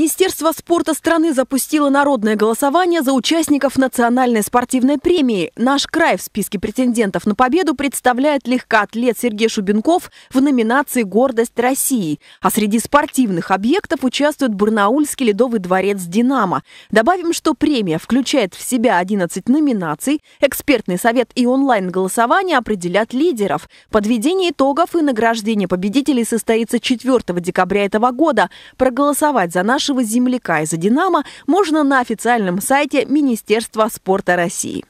Министерство спорта страны запустило народное голосование за участников национальной спортивной премии. Наш край в списке претендентов на победу представляет легкоатлет Сергей Шубенков в номинации «Гордость России». А среди спортивных объектов участвует Барнаульский ледовый дворец «Динамо». Добавим, что премия включает в себя 11 номинаций. Экспертный совет и онлайн-голосование определят лидеров. Подведение итогов и награждение победителей состоится 4 декабря этого года. Проголосовать за наши бывшего земляка из «Динамо» можно на официальном сайте Министерства спорта России.